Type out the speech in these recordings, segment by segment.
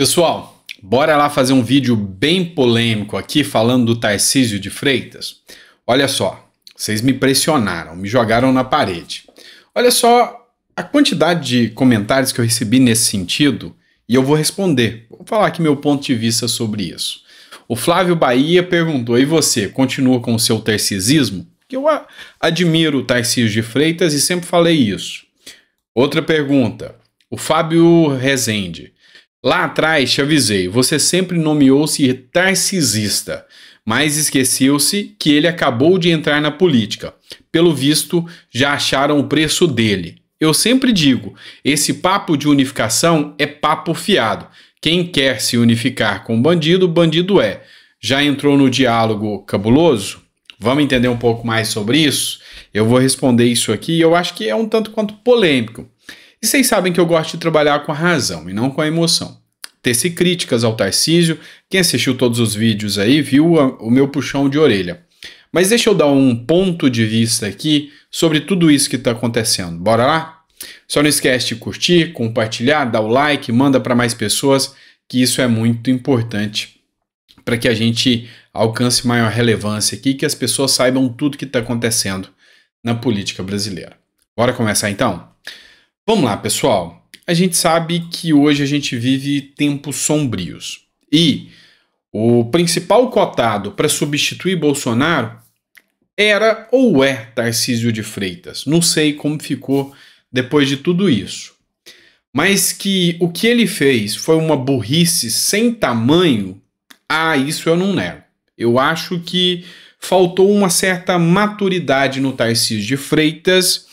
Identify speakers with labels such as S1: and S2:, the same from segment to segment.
S1: Pessoal, bora lá fazer um vídeo bem polêmico aqui falando do Tarcísio de Freitas. Olha só, vocês me pressionaram, me jogaram na parede. Olha só a quantidade de comentários que eu recebi nesse sentido e eu vou responder. Vou falar aqui meu ponto de vista sobre isso. O Flávio Bahia perguntou: e você continua com o seu tarcisismo? Eu admiro o Tarcísio de Freitas e sempre falei isso. Outra pergunta. O Fábio Rezende. Lá atrás te avisei, você sempre nomeou-se tarcisista, mas esqueceu-se que ele acabou de entrar na política. Pelo visto, já acharam o preço dele. Eu sempre digo: esse papo de unificação é papo fiado. Quem quer se unificar com bandido, bandido é. Já entrou no diálogo cabuloso? Vamos entender um pouco mais sobre isso? Eu vou responder isso aqui. Eu acho que é um tanto quanto polêmico. E vocês sabem que eu gosto de trabalhar com a razão e não com a emoção. Teci críticas ao Tarcísio, quem assistiu todos os vídeos aí viu o meu puxão de orelha. Mas deixa eu dar um ponto de vista aqui sobre tudo isso que está acontecendo. Bora lá? Só não esquece de curtir, compartilhar, dar o like, manda para mais pessoas, que isso é muito importante para que a gente alcance maior relevância aqui, que as pessoas saibam tudo que está acontecendo na política brasileira. Bora começar então? Vamos lá, pessoal. A gente sabe que hoje a gente vive tempos sombrios. E o principal cotado para substituir Bolsonaro era ou é Tarcísio de Freitas. Não sei como ficou depois de tudo isso. Mas que o que ele fez foi uma burrice sem tamanho, ah, isso eu não nego. Eu acho que faltou uma certa maturidade no Tarcísio de Freitas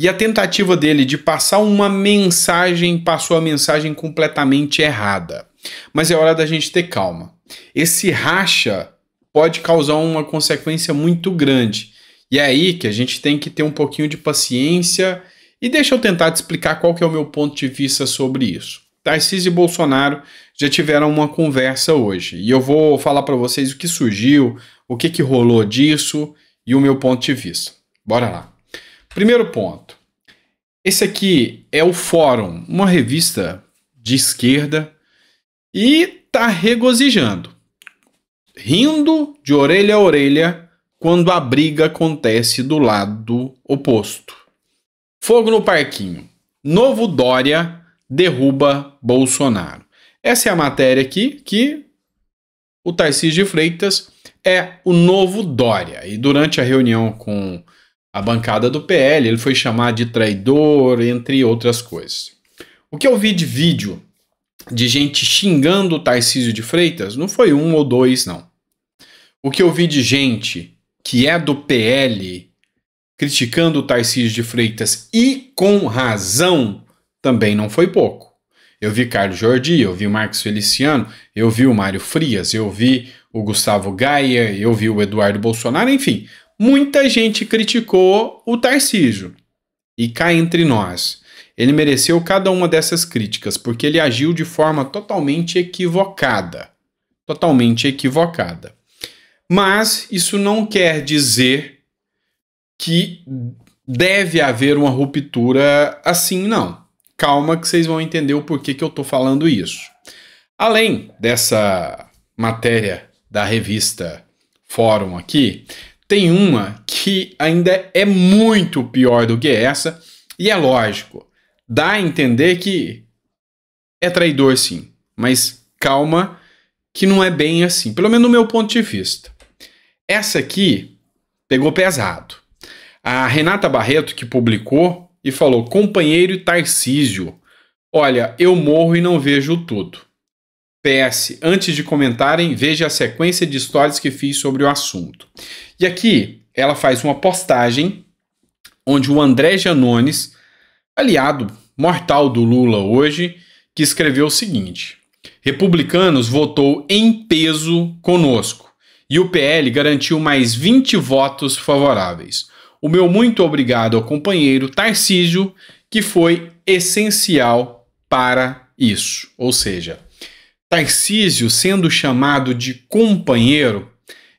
S1: e a tentativa dele de passar uma mensagem passou a mensagem completamente errada. Mas é hora da gente ter calma. Esse racha pode causar uma consequência muito grande. E é aí que a gente tem que ter um pouquinho de paciência e deixa eu tentar te explicar qual que é o meu ponto de vista sobre isso. Tarcísio e Bolsonaro já tiveram uma conversa hoje e eu vou falar para vocês o que surgiu, o que, que rolou disso e o meu ponto de vista. Bora lá. Primeiro ponto. Esse aqui é o Fórum, uma revista de esquerda e tá regozijando, rindo de orelha a orelha quando a briga acontece do lado oposto. Fogo no parquinho. Novo Dória derruba Bolsonaro. Essa é a matéria aqui que o Tarcísio de Freitas é o novo Dória. E durante a reunião com a bancada do PL, ele foi chamado de traidor, entre outras coisas. O que eu vi de vídeo de gente xingando o Tarcísio de Freitas não foi um ou dois, não. O que eu vi de gente que é do PL criticando o Tarcísio de Freitas e com razão também não foi pouco. Eu vi Carlos Jordi, eu vi Marcos Feliciano, eu vi o Mário Frias, eu vi o Gustavo Gaia, eu vi o Eduardo Bolsonaro, enfim, muita gente criticou o Tarcísio. E cá entre nós, ele mereceu cada uma dessas críticas porque ele agiu de forma totalmente equivocada. Totalmente equivocada. Mas isso não quer dizer que deve haver uma ruptura assim, não. Calma que vocês vão entender o porquê que eu estou falando isso. Além dessa matéria da revista Fórum aqui, tem uma que ainda é muito pior do que essa, e é lógico, dá a entender que é traidor sim, mas calma, que não é bem assim, pelo menos no meu ponto de vista. Essa aqui pegou pesado. A Renata Barreto que publicou e falou: "Companheiro Tarcísio, olha, eu morro e não vejo tudo. PS, antes de comentarem, veja a sequência de stories que fiz sobre o assunto. E aqui ela faz uma postagem onde o André Janones, aliado mortal do Lula hoje, que escreveu o seguinte: Republicanos votou em peso conosco e o PL garantiu mais 20 votos favoráveis. O meu muito obrigado ao companheiro Tarcísio, que foi essencial para isso. Ou seja, Tarcísio sendo chamado de companheiro,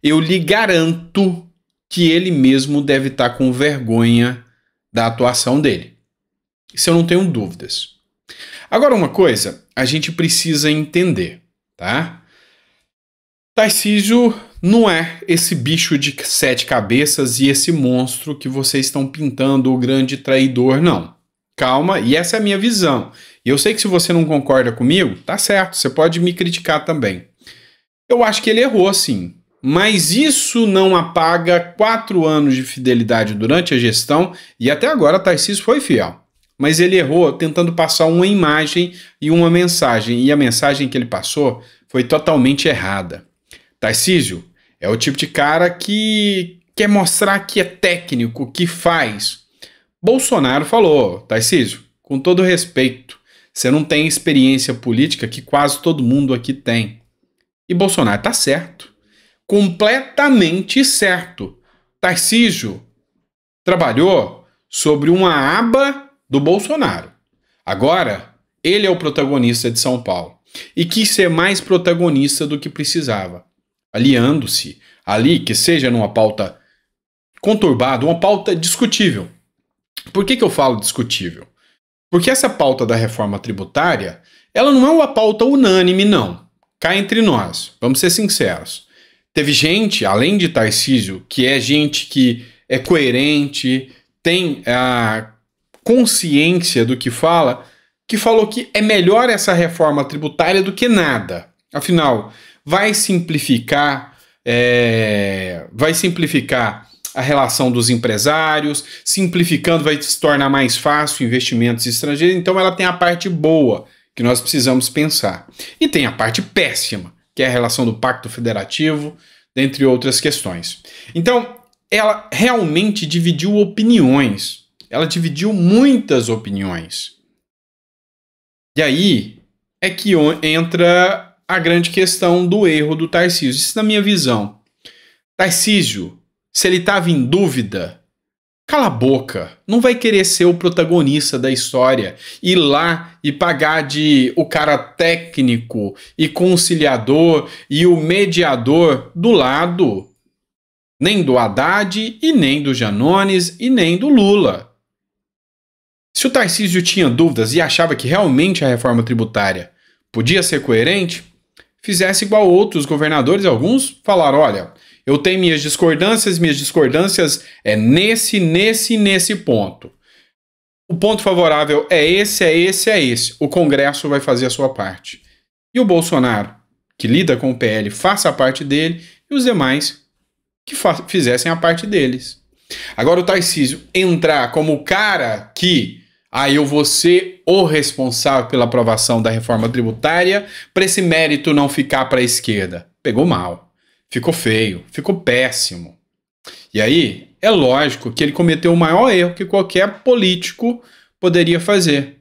S1: eu lhe garanto que ele mesmo deve estar com vergonha da atuação dele. Isso eu não tenho dúvidas. Agora, uma coisa a gente precisa entender, tá? Tarcísio não é esse bicho de sete cabeças e esse monstro que vocês estão pintando, o grande traidor, não. Calma, e essa é a minha visão eu sei que se você não concorda comigo, tá certo, você pode me criticar também. Eu acho que ele errou, sim. Mas isso não apaga quatro anos de fidelidade durante a gestão e até agora Tarcísio foi fiel. Mas ele errou tentando passar uma imagem e uma mensagem, e a mensagem que ele passou foi totalmente errada. Tarcísio é o tipo de cara que quer mostrar que é técnico, que faz. Bolsonaro falou, Tarcísio, com todo respeito, você não tem experiência política que quase todo mundo aqui tem. E Bolsonaro está certo. Completamente certo. Tarcísio trabalhou sobre uma aba do Bolsonaro. Agora, ele é o protagonista de São Paulo e quis ser mais protagonista do que precisava, aliando-se ali, que seja numa pauta conturbada, uma pauta discutível. Por que, que eu falo discutível? Porque essa pauta da reforma tributária, ela não é uma pauta unânime, não. Cá entre nós, vamos ser sinceros. Teve gente, além de Tarcísio, que é gente que é coerente, tem a consciência do que fala, que falou que é melhor essa reforma tributária do que nada. Afinal, vai simplificar, é, vai simplificar a relação dos empresários, simplificando vai se tornar mais fácil investimentos estrangeiros. Então ela tem a parte boa que nós precisamos pensar. E tem a parte péssima, que é a relação do pacto federativo, dentre outras questões. Então, ela realmente dividiu opiniões. Ela dividiu muitas opiniões. E aí é que entra a grande questão do erro do Tarcísio. Isso na minha visão. Tarcísio se ele estava em dúvida, cala a boca, não vai querer ser o protagonista da história, ir lá e pagar de o cara técnico e conciliador e o mediador do lado, nem do Haddad e nem do Janones e nem do Lula. Se o Tarcísio tinha dúvidas e achava que realmente a reforma tributária podia ser coerente, fizesse igual outros governadores, alguns falaram, olha, eu tenho minhas discordâncias, minhas discordâncias é nesse, nesse nesse ponto. O ponto favorável é esse, é esse, é esse. O Congresso vai fazer a sua parte. E o Bolsonaro, que lida com o PL, faça a parte dele e os demais que fizessem a parte deles. Agora o Tarcísio entrar como o cara que aí ah, eu vou ser o responsável pela aprovação da reforma tributária para esse mérito não ficar para a esquerda. Pegou mal. Ficou feio, ficou péssimo. E aí, é lógico que ele cometeu o maior erro que qualquer político poderia fazer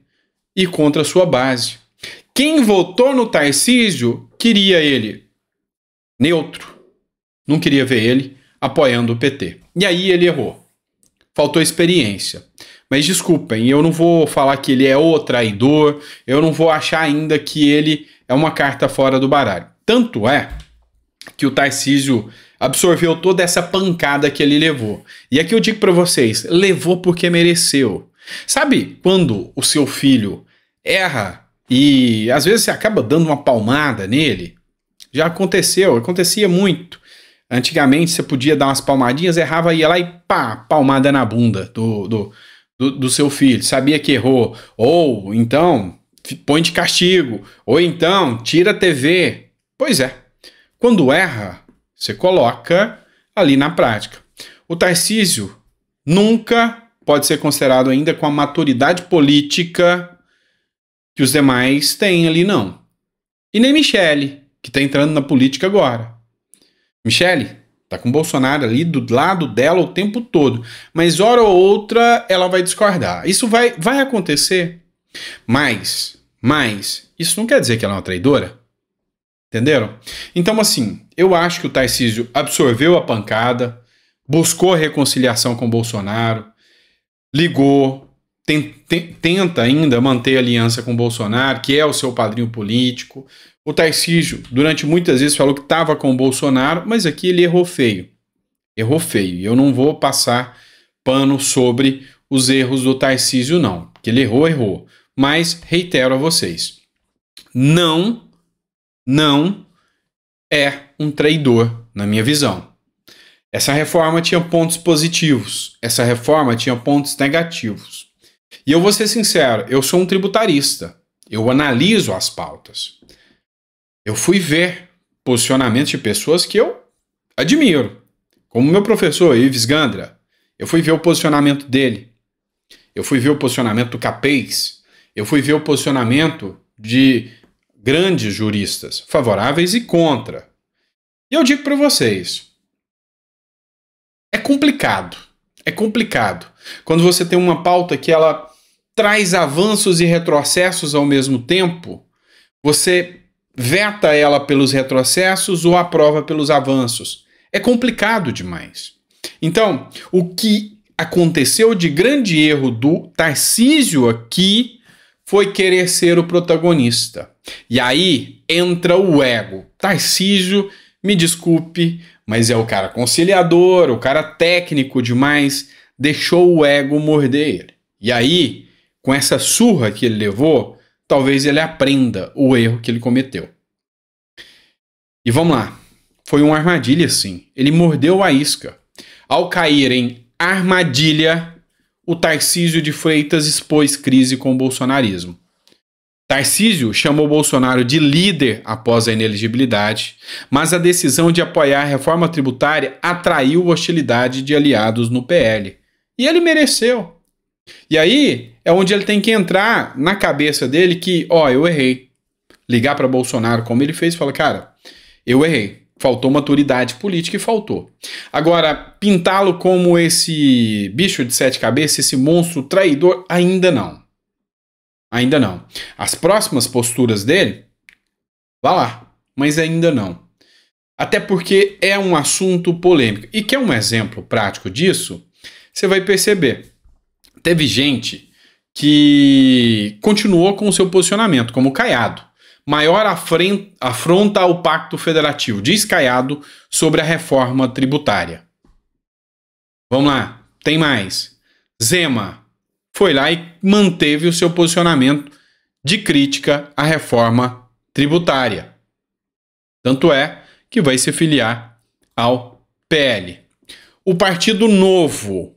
S1: e contra a sua base. Quem votou no Tarcísio queria ele neutro, não queria ver ele apoiando o PT. E aí ele errou. Faltou experiência. Mas desculpem, eu não vou falar que ele é o traidor, eu não vou achar ainda que ele é uma carta fora do baralho. Tanto é que o Tarcísio absorveu toda essa pancada que ele levou. E aqui eu digo para vocês, levou porque mereceu. Sabe quando o seu filho erra e às vezes você acaba dando uma palmada nele? Já aconteceu, acontecia muito. Antigamente você podia dar umas palmadinhas, errava, ia lá e pá, palmada na bunda do, do, do, do seu filho. Sabia que errou. Ou então, põe de castigo. Ou então, tira a TV. Pois é, quando erra, você coloca ali na prática. O Tarcísio nunca pode ser considerado ainda com a maturidade política que os demais têm ali, não. E nem Michele, que está entrando na política agora. Michele está com Bolsonaro ali do lado dela o tempo todo, mas hora ou outra ela vai discordar. Isso vai, vai acontecer. Mas, mas, isso não quer dizer que ela é uma traidora. Entenderam? Então, assim, eu acho que o Tarcísio absorveu a pancada, buscou a reconciliação com Bolsonaro, ligou, tem, tem, tenta ainda manter aliança com Bolsonaro, que é o seu padrinho político. O Tarcísio, durante muitas vezes, falou que estava com Bolsonaro, mas aqui ele errou feio. Errou feio. E eu não vou passar pano sobre os erros do Tarcísio, não. Porque ele errou, errou. Mas reitero a vocês: não não é um traidor, na minha visão. Essa reforma tinha pontos positivos, essa reforma tinha pontos negativos. E eu vou ser sincero, eu sou um tributarista, eu analiso as pautas. Eu fui ver posicionamentos de pessoas que eu admiro, como meu professor Ives Gandra. Eu fui ver o posicionamento dele, eu fui ver o posicionamento do Capês, eu fui ver o posicionamento de grandes juristas, favoráveis e contra. E eu digo para vocês, é complicado. É complicado. Quando você tem uma pauta que ela traz avanços e retrocessos ao mesmo tempo, você veta ela pelos retrocessos ou aprova pelos avanços. É complicado demais. Então, o que aconteceu de grande erro do Tarcísio aqui foi querer ser o protagonista. E aí entra o ego. Tarcísio, me desculpe, mas é o cara conciliador, o cara técnico demais, deixou o ego morder ele. E aí, com essa surra que ele levou, talvez ele aprenda o erro que ele cometeu. E vamos lá. Foi uma armadilha, sim. Ele mordeu a isca. Ao cair em armadilha, o Tarcísio de Freitas expôs crise com o bolsonarismo. Tarcísio chamou Bolsonaro de líder após a inelegibilidade, mas a decisão de apoiar a reforma tributária atraiu hostilidade de aliados no PL. E ele mereceu. E aí é onde ele tem que entrar na cabeça dele que, ó, eu errei. Ligar para Bolsonaro, como ele fez, falar, cara, eu errei faltou maturidade política e faltou. Agora, pintá-lo como esse bicho de sete cabeças, esse monstro traidor, ainda não. Ainda não. As próximas posturas dele, vá lá, mas ainda não. Até porque é um assunto polêmico. E que é um exemplo prático disso? Você vai perceber. Teve gente que continuou com o seu posicionamento, como Caiado maior afronta ao Pacto Federativo, diz Caiado sobre a reforma tributária. Vamos lá, tem mais. Zema foi lá e manteve o seu posicionamento de crítica à reforma tributária. Tanto é que vai se filiar ao PL. O Partido Novo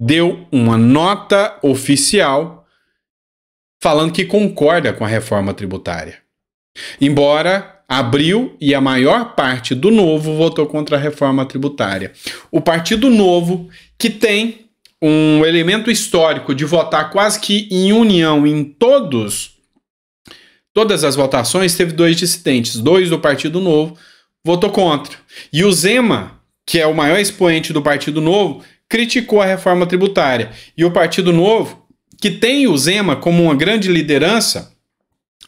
S1: deu uma nota oficial falando que concorda com a reforma tributária. Embora abriu e a maior parte do Novo votou contra a reforma tributária. O Partido Novo, que tem um elemento histórico de votar quase que em união em todos todas as votações, teve dois dissidentes, dois do Partido Novo votou contra. E o Zema, que é o maior expoente do Partido Novo, criticou a reforma tributária. E o Partido Novo, que tem o Zema como uma grande liderança,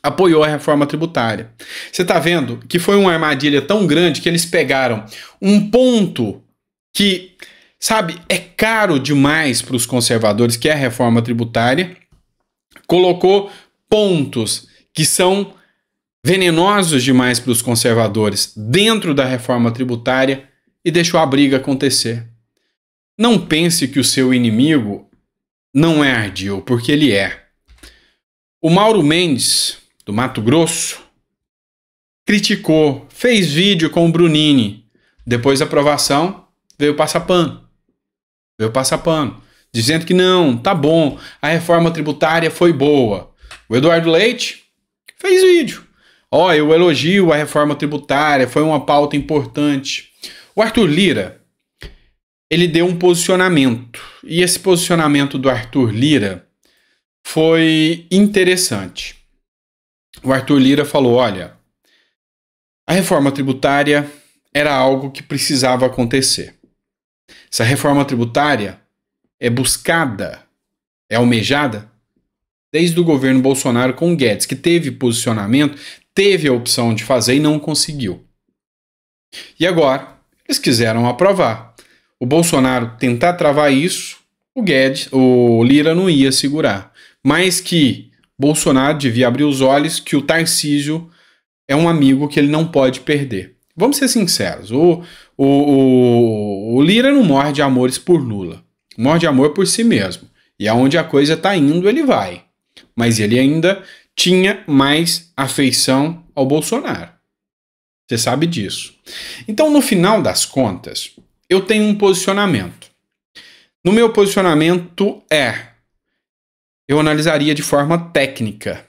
S1: apoiou a reforma tributária. Você está vendo que foi uma armadilha tão grande que eles pegaram um ponto que, sabe, é caro demais para os conservadores, que é a reforma tributária, colocou pontos que são venenosos demais para os conservadores dentro da reforma tributária e deixou a briga acontecer. Não pense que o seu inimigo não é ardil, porque ele é. O Mauro Mendes, do Mato Grosso, criticou, fez vídeo com o Brunini. Depois da aprovação, veio passar pano. Veio passar pano. Dizendo que não, tá bom, a reforma tributária foi boa. O Eduardo Leite fez vídeo. Ó, oh, eu elogio a reforma tributária, foi uma pauta importante. O Arthur Lira, ele deu um posicionamento. E esse posicionamento do Arthur Lira foi interessante o Arthur Lira falou: olha, a reforma tributária era algo que precisava acontecer. Essa reforma tributária é buscada, é almejada desde o governo Bolsonaro com Guedes, que teve posicionamento, teve a opção de fazer e não conseguiu. E agora, eles quiseram aprovar. O Bolsonaro tentar travar isso, o Guedes, o Lira não ia segurar. Mas que Bolsonaro devia abrir os olhos que o Tarcísio é um amigo que ele não pode perder. Vamos ser sinceros, o, o, o, o Lira não morre de amores por Lula, morre de amor por si mesmo. E aonde a coisa está indo, ele vai. Mas ele ainda tinha mais afeição ao Bolsonaro. Você sabe disso. Então, no final das contas, eu tenho um posicionamento. No meu posicionamento é eu analisaria de forma técnica.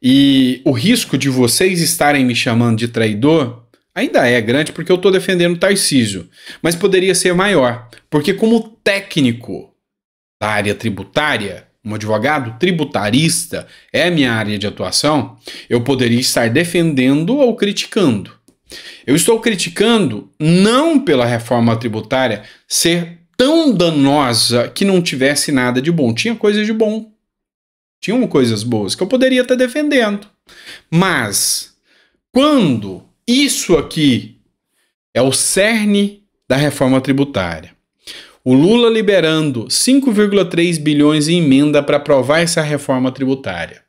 S1: E o risco de vocês estarem me chamando de traidor ainda é grande porque eu estou defendendo o Tarcísio, mas poderia ser maior, porque como técnico da área tributária, um advogado tributarista é minha área de atuação, eu poderia estar defendendo ou criticando. Eu estou criticando não pela reforma tributária ser tão danosa que não tivesse nada de bom, tinha coisa de bom tinham coisas boas que eu poderia estar defendendo. Mas quando isso aqui é o cerne da reforma tributária, o Lula liberando 5,3 bilhões em emenda para aprovar essa reforma tributária.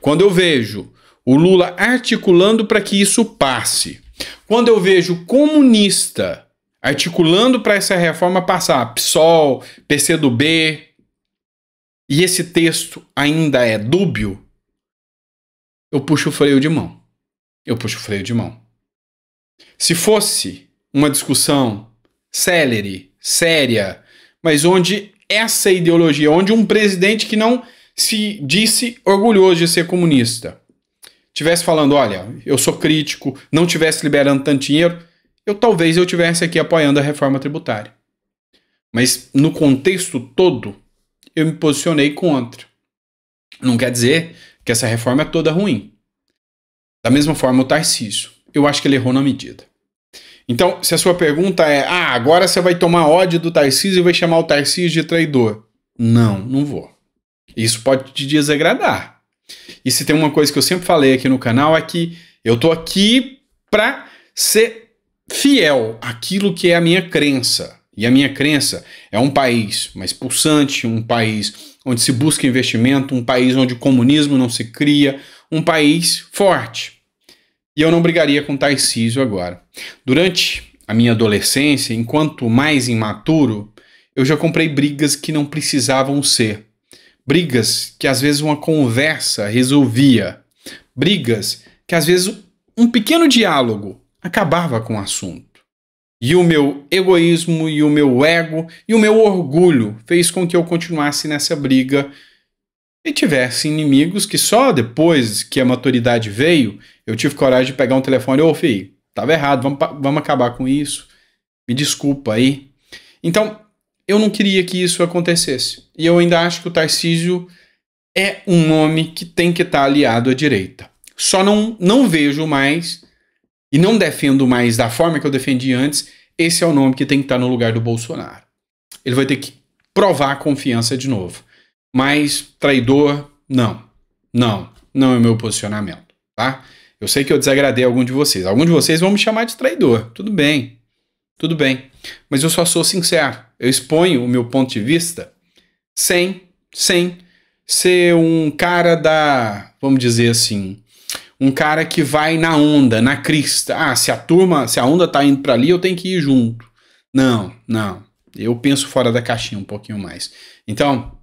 S1: Quando eu vejo o Lula articulando para que isso passe, quando eu vejo comunista articulando para essa reforma passar, PSOL, PCdoB, e esse texto ainda é dúbio, eu puxo o freio de mão. Eu puxo o freio de mão. Se fosse uma discussão célere, séria, mas onde essa ideologia, onde um presidente que não se disse orgulhoso de ser comunista, tivesse falando, olha, eu sou crítico, não tivesse liberando tanto dinheiro, eu talvez eu tivesse aqui apoiando a reforma tributária. Mas no contexto todo, eu me posicionei contra. Não quer dizer que essa reforma é toda ruim. Da mesma forma, o Tarcísio. Eu acho que ele errou na medida. Então, se a sua pergunta é: ah, agora você vai tomar ódio do Tarcísio e vai chamar o Tarcísio de traidor. Não, não vou. Isso pode te desagradar. E se tem uma coisa que eu sempre falei aqui no canal é que eu tô aqui para ser fiel àquilo que é a minha crença. E a minha crença é um país mais pulsante, um país onde se busca investimento, um país onde o comunismo não se cria, um país forte. E eu não brigaria com Tarcísio agora. Durante a minha adolescência, enquanto mais imaturo, eu já comprei brigas que não precisavam ser. Brigas que às vezes uma conversa resolvia. Brigas que às vezes um pequeno diálogo acabava com o assunto. E o meu egoísmo e o meu ego e o meu orgulho fez com que eu continuasse nessa briga e tivesse inimigos que só depois que a maturidade veio, eu tive coragem de pegar um telefone, ô oh, filho, tava errado, vamos, vamos acabar com isso. Me desculpa aí. Então, eu não queria que isso acontecesse. E eu ainda acho que o Tarcísio é um nome que tem que estar tá aliado à direita. Só não, não vejo mais e não defendo mais da forma que eu defendi antes, esse é o nome que tem que estar no lugar do Bolsonaro. Ele vai ter que provar a confiança de novo. Mas traidor, não. Não, não é o meu posicionamento, tá? Eu sei que eu desagradei algum de vocês. Algum de vocês vão me chamar de traidor. Tudo bem. Tudo bem. Mas eu só sou sincero. Eu exponho o meu ponto de vista sem, sem ser um cara da, vamos dizer assim, um cara que vai na onda, na crista. Ah, se a turma, se a onda tá indo para ali, eu tenho que ir junto. Não, não. Eu penso fora da caixinha um pouquinho mais. Então,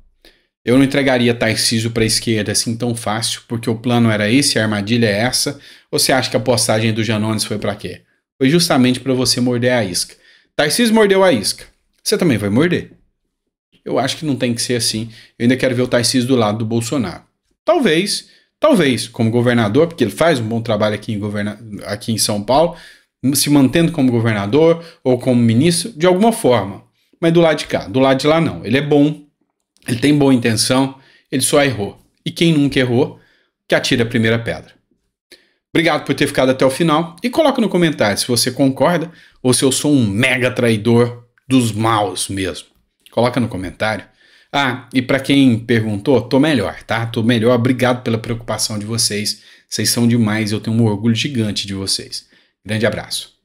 S1: eu não entregaria Tarcísio para a esquerda assim tão fácil, porque o plano era esse, a armadilha é essa. Ou você acha que a postagem do Janones foi para quê? Foi justamente para você morder a isca. Tarcísio mordeu a isca. Você também vai morder. Eu acho que não tem que ser assim. Eu ainda quero ver o Tarcísio do lado do Bolsonaro. Talvez Talvez como governador, porque ele faz um bom trabalho aqui em, governa aqui em São Paulo, se mantendo como governador ou como ministro, de alguma forma. Mas do lado de cá, do lado de lá não. Ele é bom, ele tem boa intenção, ele só errou. E quem nunca errou, que atire a primeira pedra. Obrigado por ter ficado até o final e coloca no comentário se você concorda ou se eu sou um mega traidor dos maus mesmo. Coloca no comentário. Ah, e para quem perguntou, tô melhor, tá? Tô melhor, obrigado pela preocupação de vocês. Vocês são demais, eu tenho um orgulho gigante de vocês. Grande abraço.